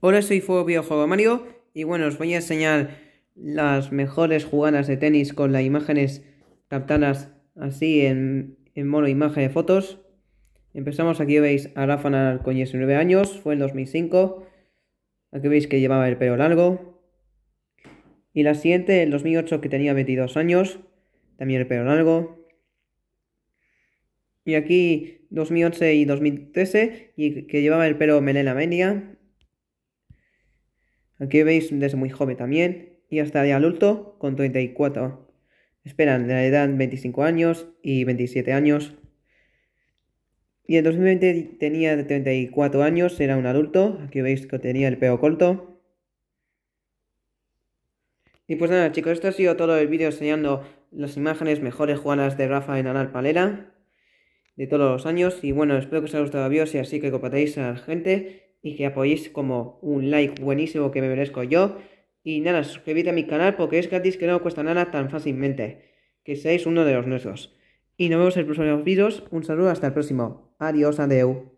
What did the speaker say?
Hola, soy Fobio Juego Mario y bueno, os voy a enseñar las mejores jugadas de tenis con las imágenes captadas así en, en mono imagen de fotos. Empezamos, aquí veis a Rafa con 19 años, fue en 2005. Aquí veis que llevaba el pelo largo. Y la siguiente, en 2008, que tenía 22 años, también el pelo largo. Y aquí 2011 y 2013, y que llevaba el pelo melena media, Aquí veis desde muy joven también y hasta de adulto con 34. Esperan de la edad 25 años y 27 años. Y en 2020 tenía 34 años, era un adulto. Aquí veis que tenía el pelo corto. Y pues nada chicos, esto ha sido todo el vídeo enseñando las imágenes mejores juanas de Rafa en Anal Palera de todos los años. Y bueno, espero que os haya gustado el vídeo, así que compartáis a la gente y que apoyéis como un like buenísimo que me merezco yo. Y nada, suscribid a mi canal porque es gratis que no cuesta nada tan fácilmente. Que seáis uno de los nuestros. Y nos vemos en los próximos vídeos. Un saludo hasta el próximo. Adiós, adeu.